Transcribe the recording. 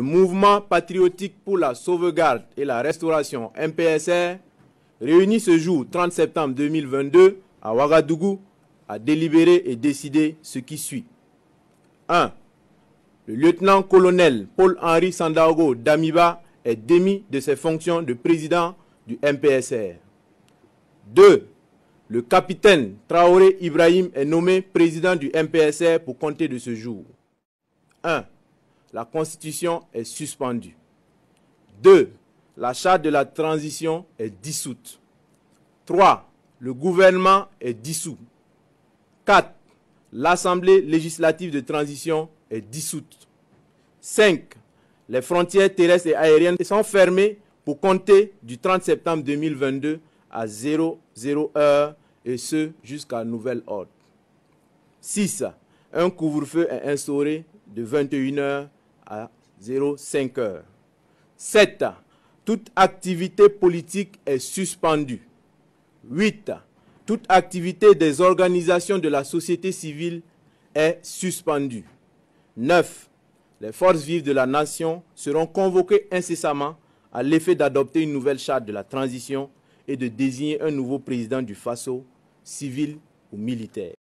Le mouvement patriotique pour la sauvegarde et la restauration MPSR, réuni ce jour 30 septembre 2022 à Ouagadougou, a délibéré et décidé ce qui suit. 1. Le lieutenant-colonel Paul-Henri Sandaogo Damiba est démis de ses fonctions de président du MPSR. 2. Le capitaine Traoré Ibrahim est nommé président du MPSR pour compter de ce jour. 1 la Constitution est suspendue. 2. La charte de la transition est dissoute. 3. Le gouvernement est dissous. 4. L'Assemblée législative de transition est dissoute. 5. Les frontières terrestres et aériennes sont fermées pour compter du 30 septembre 2022 à 00 heures et ce jusqu'à nouvel ordre. 6. Un couvre-feu est instauré de 21h à 05 heures. 7. Toute activité politique est suspendue. 8. Toute activité des organisations de la société civile est suspendue. 9. Les forces vives de la nation seront convoquées incessamment à l'effet d'adopter une nouvelle charte de la transition et de désigner un nouveau président du FASO, civil ou militaire.